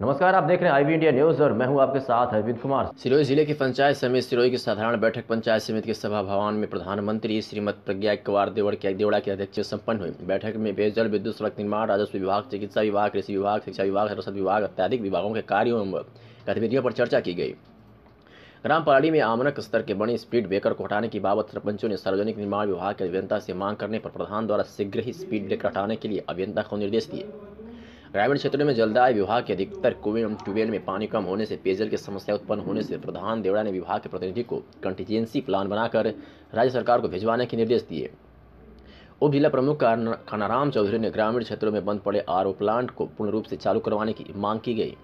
नमस्कार आप देख रहे हैं आईबी इंडिया न्यूज और मैं हूं आपके साथ अरविंद कुमार सिरोही जिले की पंचायत समिति सिरोही की साधारण बैठक पंचायत समिति के सभा भवन में प्रधानमंत्री श्रीमत प्रज्ञा कुमार देवड़ के देवड़ा के अध्यक्ष संपन्न हुई बैठक में पेयजल विद्युत सड़क निर्माण राजस्व विभाग चिकित्सा विभाग कृषि विभाग शिक्षा विभाग सरस्वत विभाग अत्याधिक विभागों के कार्यो एवं गतिविधियों पर चर्चा की गई ग्राम पराली में आमनक स्तर के बने स्पीड ब्रेकर को हटाने की बाबत सरपंचों ने सार्वजनिक निर्माण विभाग के अभियंता से मांग करने पर प्रधान द्वारा शीघ्र ही स्पीड ब्रेकर हटाने के लिए अभियंता को निर्देश दिए ग्रामीण क्षेत्रों में जलदाय विभाग के अधिकतर कुएं ट्यूबवेल में पानी कम होने से पेयजल की समस्या उत्पन्न होने से प्रधान देवड़ा ने विभाग के प्रतिनिधि को कंटीजेंसी प्लान बनाकर राज्य सरकार को भिजवाने के निर्देश दिए उप जिला प्रमुख खनाराम चौधरी ने ग्रामीण क्षेत्रों में बंद पड़े आर प्लांट को पूर्ण रूप से चालू करवाने की मांग की गई